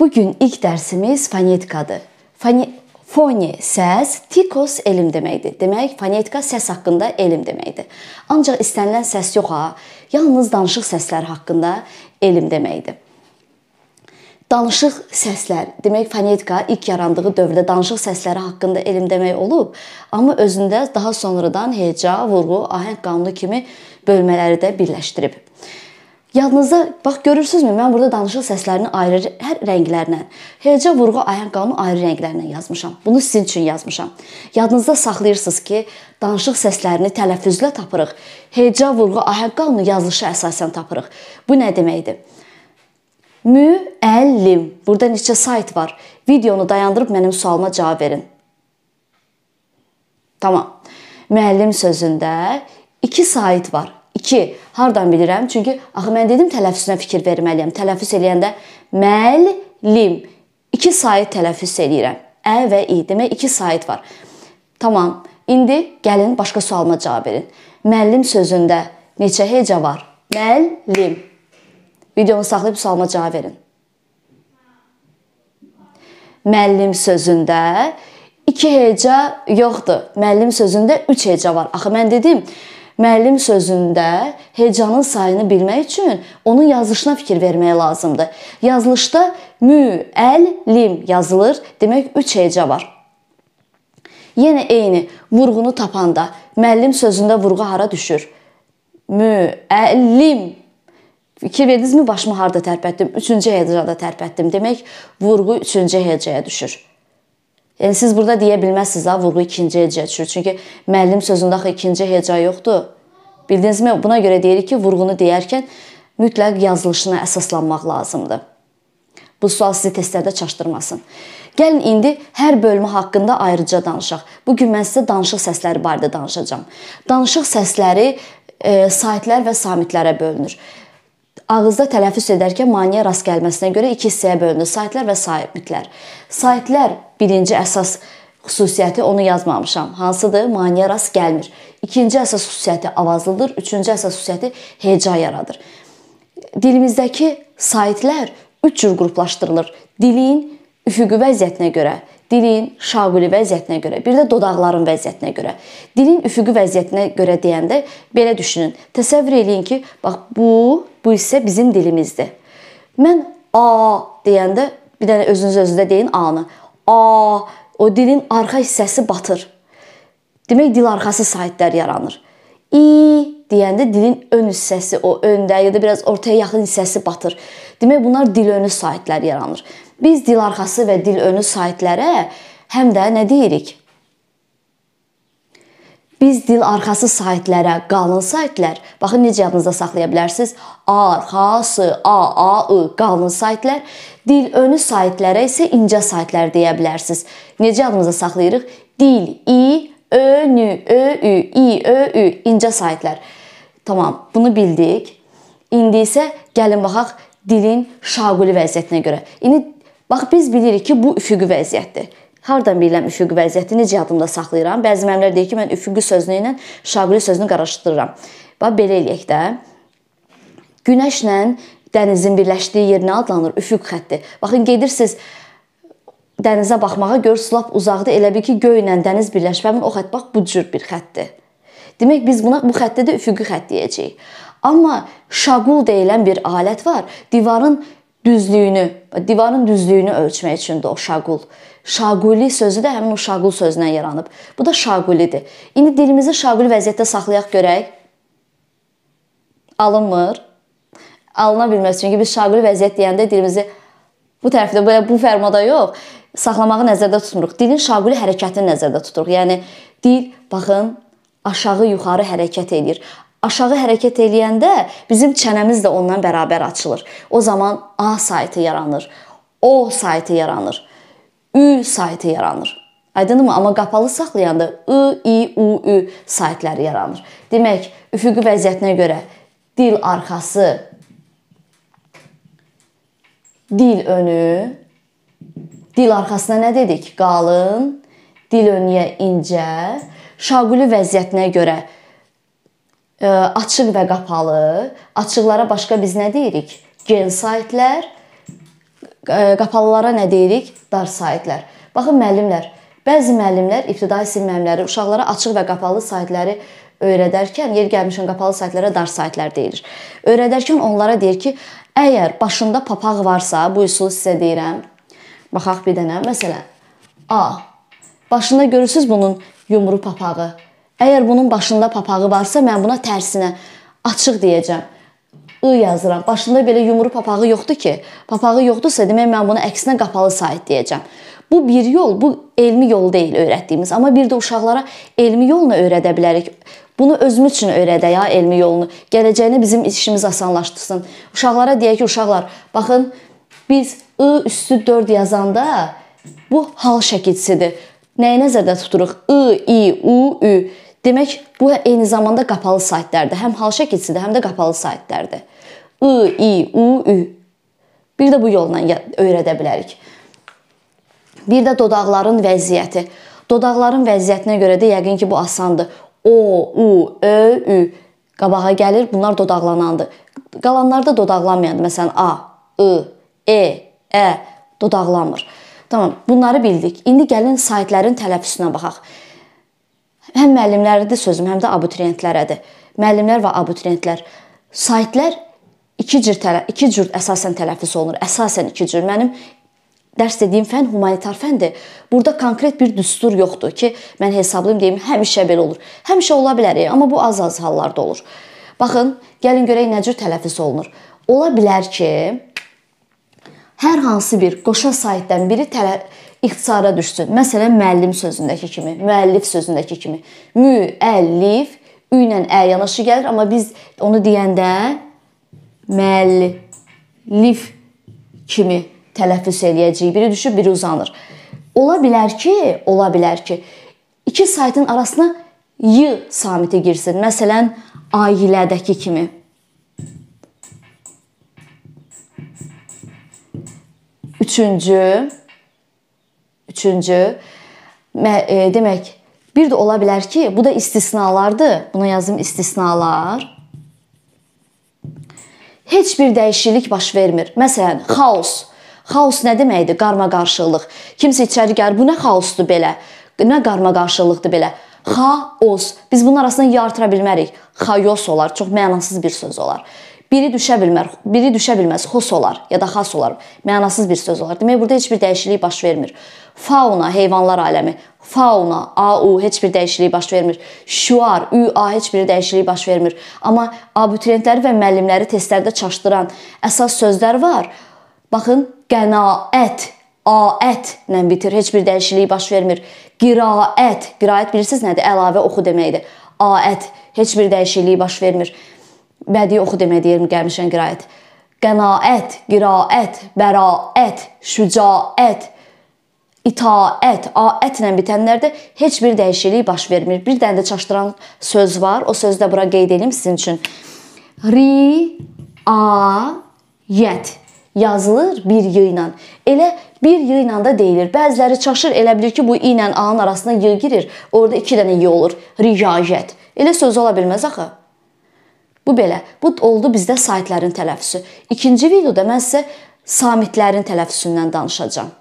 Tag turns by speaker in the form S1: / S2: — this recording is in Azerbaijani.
S1: Bu gün ilk dərsimiz fonetikadır. Fone Foni səs, tikos elm deməkdir. Demək, fonetika səs haqqında elm deməkdir. Ancaq istənilən səs yox ha, yalnız danışıq səsləri haqqında elm deməkdir. Danışıq səslər, demək fonetika ilk yarandığı dövrdə danışıq səsləri haqqında elm demək olub, amma özündə daha sonradan heca, vurğu, ahəng qanunu kimi bölmələri də birləşdirib. Yadınızda bax görürsünüzmü? Mən burada danışıq səslərini ayrı hər rənglərlə, heca vurğu ayaq qanunu ayrı rənglərlə yazmışam. Bunu sizin üçün yazmışam. Yadınızda saxlayırsınız ki, danışıq səslərini tələffüzlə tapırıq. Heca vurğu ayaq qanunu yazılışı əsasən tapırıq. Bu nə deməkdir? Müəllim. Burada neçə sayt var. Videonu dayandırıb mənim sualıma cavab verin. Tamam. Müəllim sözündə 2 sayt var. 2. Hardan bilirəm? Çünki axı mən dedim tələffüzünə fikir verməliyəm. Tələffüz eləyəndə müəllim 2 sayı tələffüz eləyirəm. Ə və i. Demək 2 sayı var. Tamam. İndi gəlin başqa sualıma cavab verin. Müəllim sözündə neçə heca var? Müəllim. Videonu saxlayıb sualıma cavab verin. Müəllim sözündə 2 heca yoxdur. Müəllim sözündə 3 heca var. Axı mən dedim, Müəllim sözündə hecanın sayını bilmək üçün onun yazılışına fikir vermək lazımdır. Yazılışda mü, əl, lim yazılır. Demək 3 heca var. Yenə eyni vurğunu tapanda müəllim sözündə vurğu hara düşür? Müəllim Fikir verdinizmi başımı harda tərpətdim? 3-cü hecada tərpətdim. Demək vurğu 3-cü hecaya düşür. Yəni siz burada deyə bilməzsiniz ha vurğu ikinci hecaya düşür. Çünki müəllim sözündə axı ikinci heca yoxdur. Bildinizmi? Buna görə deyirik ki, vurğunu deyərkən mütləq yazılışına əsaslanmaq lazımdır. Bu sual sizi testlərdə çaşdırmasın. Gəlin indi hər bölmə haqqında ayrıca danışaq. Bu gün mən sizə danışıq səsləri barədə danışacağam. Danışıq səsləri e, saitlər və samitlərə bölünür ağızda tələffüz edərkən maneə rast gəlməsinə görə iki hissəyə bölünür: saitlər və saitliklər. Saitlər birinci əsas xüsusiyyəti onu yazmamışam. Hansıdır? Maneə rast gəlmir. İkinci əsas xüsusiyyəti avazlıdır, üçüncü əsas xüsusiyyəti heca yaradır. Dilimizdəki saitlər 3 cür qruplaşdırılır. Dilin üfüqi vəziyyətinə görə, dilin şaquli vəziyyətinə görə, bir də dodaqların vəziyyətinə görə. Dilin üfüqi vəziyyətinə görə deyəndə belə düşünün. Təsəvvür eləyin ki, bax bu Bu isə bizim dilimizdir. Mən a deyəndə bir dənə özünüz özünüzə deyin a-nı. A o dilin arxa hissəsi batır. Demək dil arxası saitlər yaranır. İ deyəndə dilin ön hissəsi, o öndə ya da biraz ortaya yaxın hissəsi batır. Demək bunlar dil önü saitlər yaranır. Biz dil arxası və dil önü saitlərə həm də nə deyirik? Biz dil arxası saytlərə, qalın saytlər, baxın necə yadınızda saxlaya bilərsiniz. Arxası, a, a, ı, qalın saytlər, dil önü saytlərə isə incə saytlər deyə bilərsiniz. Necə yadınızda saxlayırıq? Dil, i, önü, ö, ü, i, ö, ü, incə saytlər. Tamam, bunu bildik. İndi isə gəlin baxaq dilin şaquli vəziyyətinə görə. İndi bax biz bilirik ki, bu üfüqi vəziyyətdir. Hardan bilirəm üfüqi vəziyyəti necə yadımda saxlayıram? Bəzi müəllimlər deyir ki, mən üfüqi sözünü ilə şaquli sözünü qarışdırıram. Bax belə eləyək də. Günəşlə dənizin birləşdiyi yer nə adlanır? Üfüq xətti. Baxın gedirsiniz dənizə baxmağa görürsüz lap uzaqda elə bil ki, göylə dəniz birləşməmin o xətt bax bu cür bir xəttdir. Demək biz buna bu xəttdə də üfüqi xətt deyəcəyik. Amma şaqul deyilən bir alət var. Divarın düzlüyünü, divarın düzlüyünü ölçmək üçündür o şaqul. Şaquli sözü də həmin o şaqul sözündən yaranıb. Bu da şaqulidir. İndi dilimizi şaquli vəziyyətdə saxlayaq görək. Alınmır. Alına bilməz çünki biz şaquli vəziyyət deyəndə dilimizi bu tərəfdə belə bu fərmada yox, saxlamağı nəzərdə tutmuruq. Dilin şaquli hərəkətini nəzərdə tuturuq. Yəni dil baxın aşağı yuxarı hərəkət eləyir aşağı hərəkət eləyəndə bizim çənəmiz də ondan bərabər açılır. O zaman A saytı yaranır. O saytı yaranır. Ü saytı yaranır. Aydınmı? Amma qapalı saxlayanda ı, i, u, ü saytları yaranır. Demək, üfüqi vəziyyətinə görə dil arxası, dil önü, dil arxasına nə dedik? Qalın, dil önüyə incə, şaquli vəziyyətinə görə açıq və qapalı. Açıqlara başqa biz nə deyirik? Gen saytlar, qapalılara nə deyirik? Dar saytlar. Baxın müəllimlər, bəzi müəllimlər ibtidai sinif müəllimləri uşaqlara açıq və qapalı saytları öyrədərkən yer gəlmişən qapalı saytlara dar saytlar deyilir. Öyrədərkən onlara deyir ki, əgər başında papaq varsa, bu üsulu sizə deyirəm. Baxaq bir dənə, məsələn, A. Başında görürsüz bunun yumru papağı. Əgər bunun başında papağı varsa, mən buna tərsinə açıq deyəcəm. I yazıram. Başında belə yumru papağı yoxdur ki. Papağı yoxdursa, demək mən bunu əksinə qapalı sayt deyəcəm. Bu bir yol, bu elmi yol deyil öyrətdiyimiz, amma bir də uşaqlara elmi yolla öyrədə bilərik. Bunu özümüz üçün öyrədə ya elmi yolunu. Gələcəyini bizim işimiz asanlaşdırsın. Uşaqlara deyək ki, uşaqlar, baxın biz ı üstü 4 yazanda bu hal şəkilcisidir. Nəyi nəzərdə tuturuq? I, i, u, ü. Demək, bu eyni zamanda qapalı saytlardır. Həm hal şəkilsidir, həm də qapalı saytlardır. I, i, u, ü. Bir də bu yolla öyrədə bilərik. Bir də dodaqların vəziyyəti. Dodaqların vəziyyətinə görə də yəqin ki, bu asandır. O, u, ö, ü qabağa gəlir. Bunlar dodaqlanandır. Qalanlar da dodaqlanmayandır. Məsələn, a, ı, e, ə e. dodaqlanmır. Tamam, bunları bildik. İndi gəlin saytların tələffüsünə baxaq. Həm müəllimlərdir sözüm, həm də abituriyentlərədir. Müəllimlər və abituriyentlər saytlar iki cür tələ, iki cür əsasən tələffüs olunur. Əsasən iki cür. Mənim dərs dediyim fən humanitar fəndir. Burada konkret bir düstur yoxdur ki, mən hesablayım deyim, həmişə belə olur. Həmişə ola bilər, amma bu az-az hallarda olur. Baxın, gəlin görək nə cür tələffüs olunur. Ola bilər ki, hər hansı bir qoşa saytdan biri tələ ixtisara düşsün. Məsələn, müəllim sözündəki kimi, müəllif sözündəki kimi. Müəllif ü ilə ə yanaşı gəlir, amma biz onu deyəndə müəllif kimi tələffüz eləyəcəyik. Biri düşüb, biri uzanır. Ola bilər ki, ola bilər ki, iki saytın arasına y samiti girsin. Məsələn, ailədəki kimi. Üçüncü, üçüncü, e, demək, bir də ola bilər ki, bu da istisnalardır. Buna yazdım istisnalar. Heç bir dəyişiklik baş vermir. Məsələn, xaos. Xaos nə deməkdir? Qarma-qarşılıq. Kimsə içəri gəlir, bu nə xaosdur belə? Nə qarma-qarşılıqdır belə? Xaos. Biz bunun arasında yı artıra bilmərik. Xayos olar, çox mənasız bir söz olar. Biri düşə bilmər, biri düşə bilməz, xos olar ya da xas olar. Mənasız bir söz olar. Demək burada heç bir dəyişiklik baş vermir. Fauna, heyvanlar aləmi. Fauna, AU heç bir dəyişiklik baş vermir. Şüar, ÜA heç bir dəyişiklik baş vermir. Amma abituriyentləri və müəllimləri testlərdə çaşdıran əsas sözlər var. Baxın, qənaət, aətlə bitir. Heç bir dəyişiklik baş vermir. Qiraət, qiraət bilirsiniz nədir? Əlavə oxu deməkdir. Aət heç bir dəyişiklik baş vermir bədii oxu demək deyirəm gəlmişən qiraət. Qənaət, qiraət, bəraət, şücaət, itaət, aətlə bitənlərdə heç bir dəyişiklik baş vermir. Bir dənə də çaşdıran söz var. O sözü də bura qeyd edim sizin üçün. Ri a yət yazılır bir y ilə. Elə bir y ilə də deyilir. Bəziləri çaşır elə bilir ki, bu i ilə a-nın arasına y girir. Orda 2 dənə y olur. Riayət. Elə söz ola bilməz axı. Bu belə. Bu oldu bizdə saytların tələffüsü. İkinci videoda mən sizə samitlərin tələffüsündən danışacağam.